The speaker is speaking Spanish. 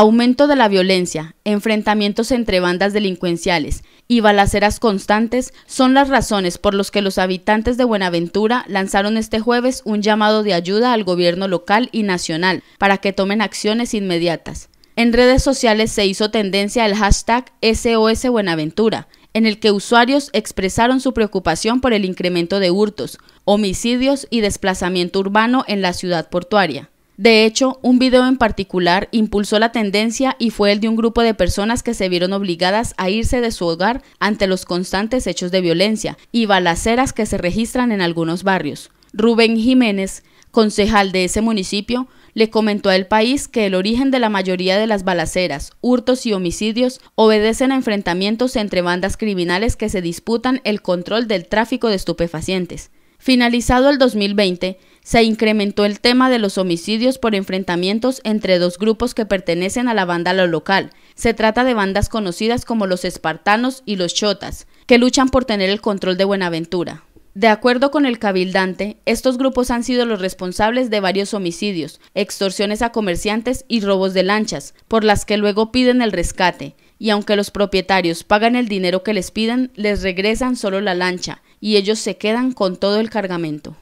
aumento de la violencia, enfrentamientos entre bandas delincuenciales y balaceras constantes son las razones por las que los habitantes de Buenaventura lanzaron este jueves un llamado de ayuda al gobierno local y nacional para que tomen acciones inmediatas. En redes sociales se hizo tendencia el hashtag SOS Buenaventura, en el que usuarios expresaron su preocupación por el incremento de hurtos, homicidios y desplazamiento urbano en la ciudad portuaria. De hecho, un video en particular impulsó la tendencia y fue el de un grupo de personas que se vieron obligadas a irse de su hogar ante los constantes hechos de violencia y balaceras que se registran en algunos barrios. Rubén Jiménez, concejal de ese municipio, le comentó al El País que el origen de la mayoría de las balaceras, hurtos y homicidios obedecen a enfrentamientos entre bandas criminales que se disputan el control del tráfico de estupefacientes. Finalizado el 2020, se incrementó el tema de los homicidios por enfrentamientos entre dos grupos que pertenecen a la banda local. Se trata de bandas conocidas como los espartanos y los chotas, que luchan por tener el control de Buenaventura. De acuerdo con el cabildante, estos grupos han sido los responsables de varios homicidios, extorsiones a comerciantes y robos de lanchas, por las que luego piden el rescate, y aunque los propietarios pagan el dinero que les piden, les regresan solo la lancha, y ellos se quedan con todo el cargamento.